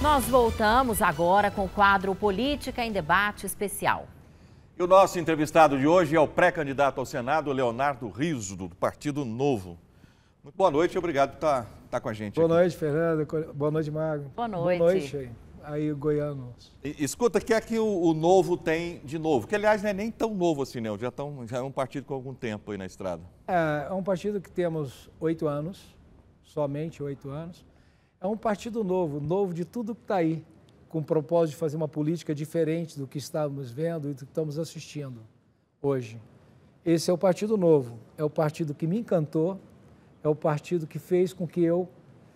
Nós voltamos agora com o quadro Política em Debate Especial. E o nosso entrevistado de hoje é o pré-candidato ao Senado, Leonardo Riso, do Partido Novo. Muito boa noite obrigado por estar, tá, estar tá com a gente. Boa aqui. noite, Fernando. Boa noite, Magno. Boa noite. Boa noite aí, goianos. E, escuta, o que é que o, o, Novo tem de novo? Que, aliás, não é nem tão novo assim, não. Já, tão, já é um partido com algum tempo aí na estrada. É, é um partido que temos oito anos, somente oito anos é um partido novo, novo de tudo que está aí, com o propósito de fazer uma política diferente do que estávamos vendo e do que estamos assistindo hoje. Esse é o Partido Novo, é o partido que me encantou, é o partido que fez com que eu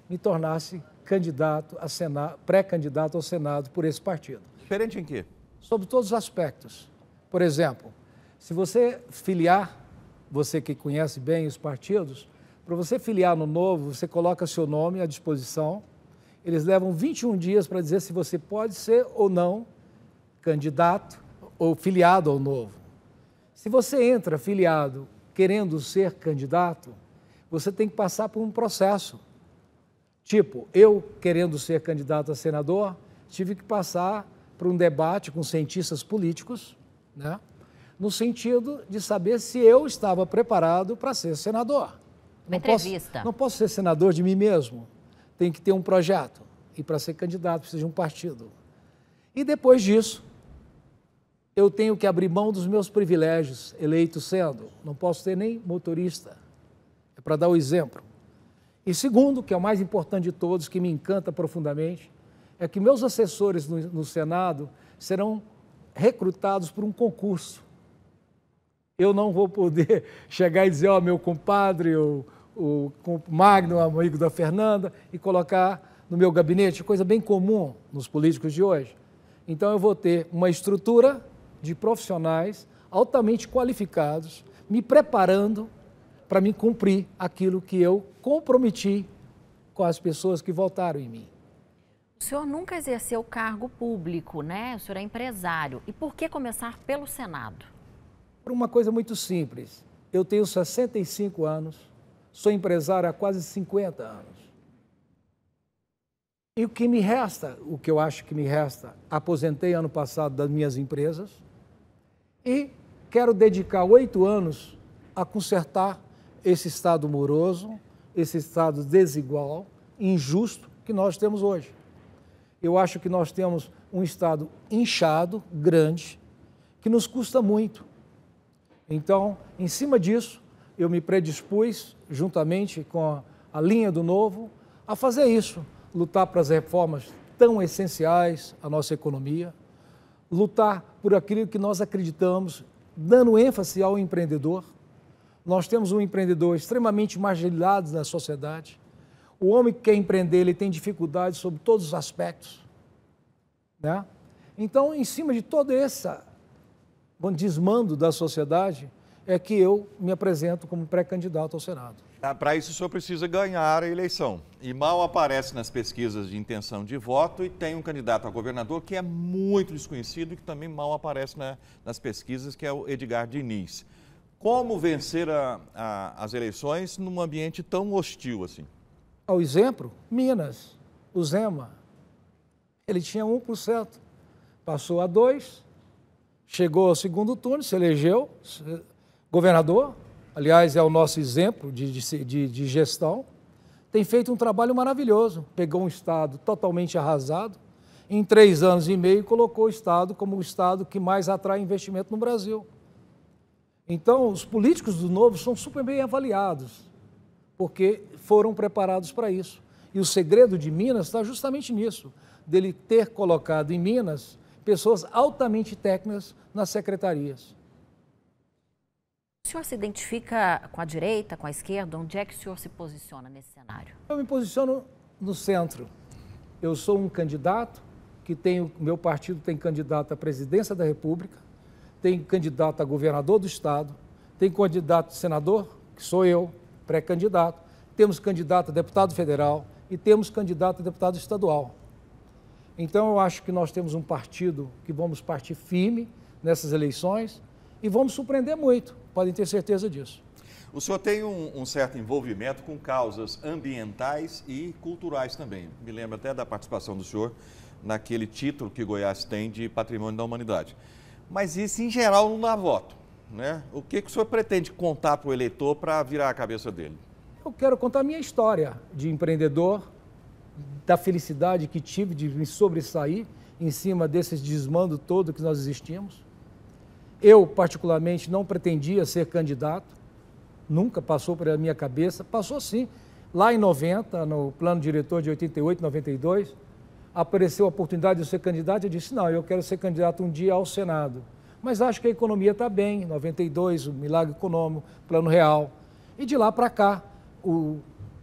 me tornasse candidato a Senado, pré-candidato ao Senado por esse partido. Diferente em quê? Sobre todos os aspectos. Por exemplo, se você filiar, você que conhece bem os partidos, para você filiar no novo, você coloca seu nome à disposição. Eles levam 21 dias para dizer se você pode ser ou não candidato ou filiado ao novo. Se você entra filiado querendo ser candidato, você tem que passar por um processo. Tipo, eu querendo ser candidato a senador, tive que passar por um debate com cientistas políticos, né? no sentido de saber se eu estava preparado para ser senador. Uma não entrevista. Posso, não posso ser senador de mim mesmo. Tem que ter um projeto. E para ser candidato precisa de um partido. E depois disso, eu tenho que abrir mão dos meus privilégios, eleito sendo. Não posso ter nem motorista. É para dar o exemplo. E segundo, que é o mais importante de todos, que me encanta profundamente, é que meus assessores no, no Senado serão recrutados por um concurso eu não vou poder chegar e dizer, ó, oh, meu compadre, o, o, o Magno, amigo da Fernanda, e colocar no meu gabinete, coisa bem comum nos políticos de hoje. Então eu vou ter uma estrutura de profissionais altamente qualificados, me preparando para me cumprir aquilo que eu comprometi com as pessoas que votaram em mim. O senhor nunca exerceu cargo público, né? O senhor é empresário. E por que começar pelo Senado? Por uma coisa muito simples. Eu tenho 65 anos, sou empresário há quase 50 anos. E o que me resta, o que eu acho que me resta, aposentei ano passado das minhas empresas e quero dedicar oito anos a consertar esse estado moroso, esse estado desigual, injusto que nós temos hoje. Eu acho que nós temos um estado inchado, grande, que nos custa muito. Então, em cima disso, eu me predispus, juntamente com a linha do novo, a fazer isso, lutar para as reformas tão essenciais à nossa economia, lutar por aquilo que nós acreditamos, dando ênfase ao empreendedor. Nós temos um empreendedor extremamente marginalizado na sociedade. O homem que quer empreender, ele tem dificuldades sobre todos os aspectos. Né? Então, em cima de toda essa desmando da sociedade, é que eu me apresento como pré-candidato ao Senado. Ah, Para isso, o senhor precisa ganhar a eleição. E mal aparece nas pesquisas de intenção de voto e tem um candidato a governador que é muito desconhecido e que também mal aparece na, nas pesquisas, que é o Edgar Diniz. Como vencer a, a, as eleições num ambiente tão hostil assim? Ao exemplo, Minas, o Zema. Ele tinha 1%, passou a 2%, chegou ao segundo turno, se elegeu governador, aliás, é o nosso exemplo de, de, de, gestão, tem feito um trabalho maravilhoso. Pegou um Estado totalmente arrasado, em três anos e meio colocou o Estado como o Estado que mais atrai investimento no Brasil. Então, os políticos do novo são super bem avaliados, porque foram preparados para isso. E o segredo de Minas está justamente nisso, dele ter colocado em Minas pessoas altamente técnicas nas secretarias. O senhor se identifica com a direita, com a esquerda? Onde é que o senhor se posiciona nesse cenário? Eu me posiciono no centro. Eu sou um candidato que tem, meu partido tem candidato à presidência da República, tem candidato a governador do Estado, tem candidato a senador, que sou eu, pré-candidato, temos candidato a deputado federal e temos candidato a deputado estadual. Então eu acho que nós temos um partido que vamos partir firme nessas eleições e vamos surpreender muito, podem ter certeza disso. O senhor tem um, um, certo envolvimento com causas ambientais e culturais também. Me lembro até da participação do senhor naquele título que Goiás tem de Patrimônio da Humanidade. Mas isso, em geral, não dá voto. Né? O que, que o senhor pretende contar para o eleitor para virar a cabeça dele? Eu quero contar a minha história de empreendedor, da felicidade que tive de me sobressair em cima desse desmando todo que nós existimos. Eu, particularmente, não pretendia ser candidato, nunca passou pela minha cabeça, passou sim. Lá em 90, no plano diretor de 88, 92, apareceu a oportunidade de ser candidato, eu disse, não, eu quero ser candidato um dia ao Senado. Mas acho que a economia está bem, 92, o milagre econômico, plano real. E de lá para cá, o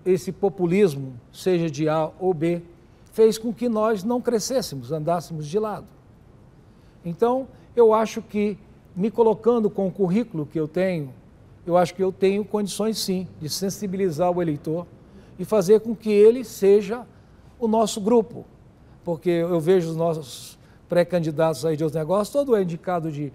esse populismo, seja de A ou B, fez com que nós não crescêssemos, andássemos de lado. Então, eu acho que, me colocando com o currículo que eu tenho, eu acho que eu tenho condições sim de sensibilizar o eleitor e fazer com que ele seja o nosso grupo. Porque eu vejo os nossos pré-candidatos aí de outros negócios, todo é indicado de,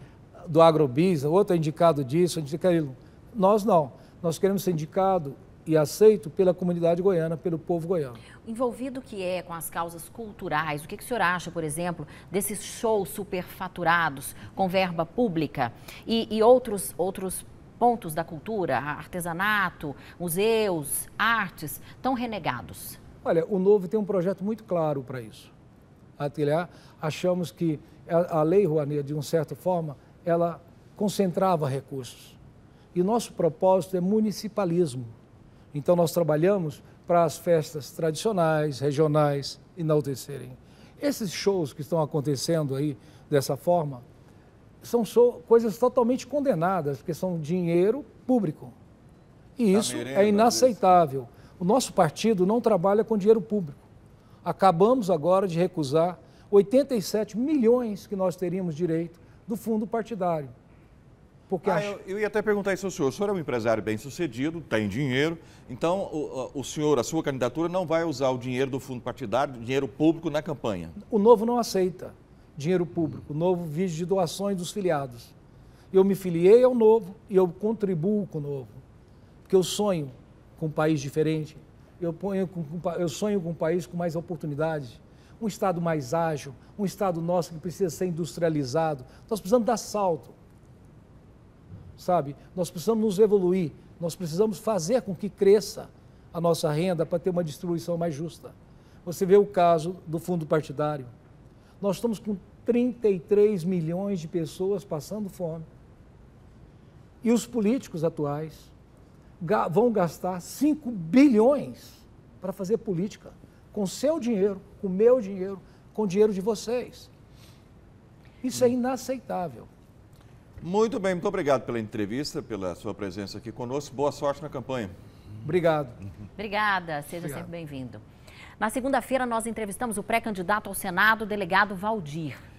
do agrobis, outro é indicado disso, indicado aquilo. Nós não. Nós queremos ser indicado e aceito pela comunidade goiana, pelo povo goiano. Envolvido que é com as causas culturais, o que, que o senhor acha, por exemplo, desses shows superfaturados com verba pública e, e outros, outros pontos da cultura, artesanato, museus, artes, tão renegados? Olha, o Novo tem um projeto muito claro para isso. Atilhar, achamos que a, Lei Rouanet, de uma certa forma, ela concentrava recursos. E nosso propósito é municipalismo. Então nós trabalhamos para as festas tradicionais, regionais, enaltecerem. Esses shows que estão acontecendo aí dessa forma são coisas totalmente condenadas, porque são dinheiro público. E isso é inaceitável. O nosso partido não trabalha com dinheiro público. Acabamos agora de recusar 87 milhões que nós teríamos direito do fundo partidário. Porque ah, acho... eu, eu, ia até perguntar isso ao senhor. O senhor é um empresário bem sucedido, tem dinheiro, então o, o, senhor, a sua candidatura, não vai usar o dinheiro do fundo partidário, dinheiro público na campanha? O novo não aceita dinheiro público. O novo vive de doações dos filiados. Eu me filiei ao novo e eu contribuo com o novo. Porque eu sonho com um país diferente, eu, ponho, eu sonho com um país com mais oportunidades um Estado mais ágil, um Estado nosso que precisa ser industrializado. Nós precisamos dar salto sabe? Nós precisamos nos evoluir, nós precisamos fazer com que cresça a nossa renda para ter uma distribuição mais justa. Você vê o caso do fundo partidário. Nós estamos com 33 milhões de pessoas passando fome. E os políticos atuais vão gastar 5 bilhões para fazer política, com seu dinheiro, com meu dinheiro, com o dinheiro de vocês. Isso é inaceitável. Muito bem, muito obrigado pela entrevista, pela sua presença aqui conosco. Boa sorte na campanha. Obrigado. Obrigada, seja Obrigado. sempre bem-vindo. Na segunda-feira, nós entrevistamos o pré-candidato ao Senado, o delegado Valdir.